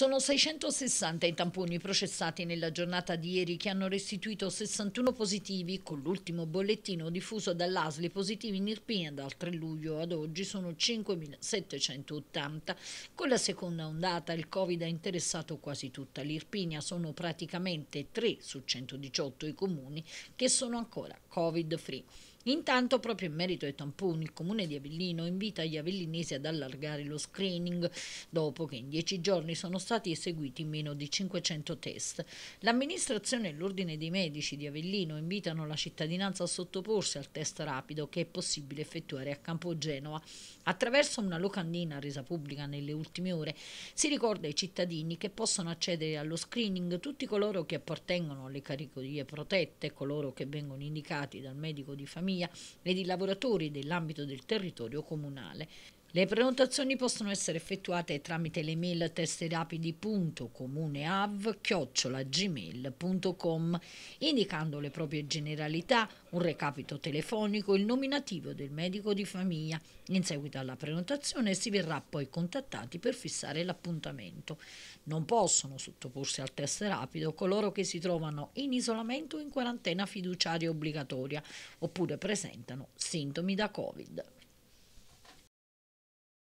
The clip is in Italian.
Sono 660 i tamponi processati nella giornata di ieri che hanno restituito 61 positivi, con l'ultimo bollettino diffuso dall'ASLI positivi in Irpina dal 3 luglio ad oggi sono 5.780. Con la seconda ondata il Covid ha interessato quasi tutta l'Irpinia, sono praticamente 3 su 118 i comuni che sono ancora Covid free. Intanto, proprio in merito ai tamponi, il comune di Avellino invita gli avellinesi ad allargare lo screening dopo che in dieci giorni sono stati eseguiti meno di 500 test. L'amministrazione e l'ordine dei medici di Avellino invitano la cittadinanza a sottoporsi al test rapido che è possibile effettuare a Campo Genova. Attraverso una locandina resa pubblica nelle ultime ore si ricorda ai cittadini che possono accedere allo screening tutti coloro che appartengono alle categorie protette, coloro che vengono indicati dal medico di famiglia dell'economia e di lavoratori dell'ambito del territorio comunale. Le prenotazioni possono essere effettuate tramite l'email mail testerapidi.comuneav.gmail.com indicando le proprie generalità, un recapito telefonico, il nominativo del medico di famiglia. In seguito alla prenotazione si verrà poi contattati per fissare l'appuntamento. Non possono sottoporsi al test rapido coloro che si trovano in isolamento o in quarantena fiduciaria obbligatoria oppure presentano sintomi da Covid.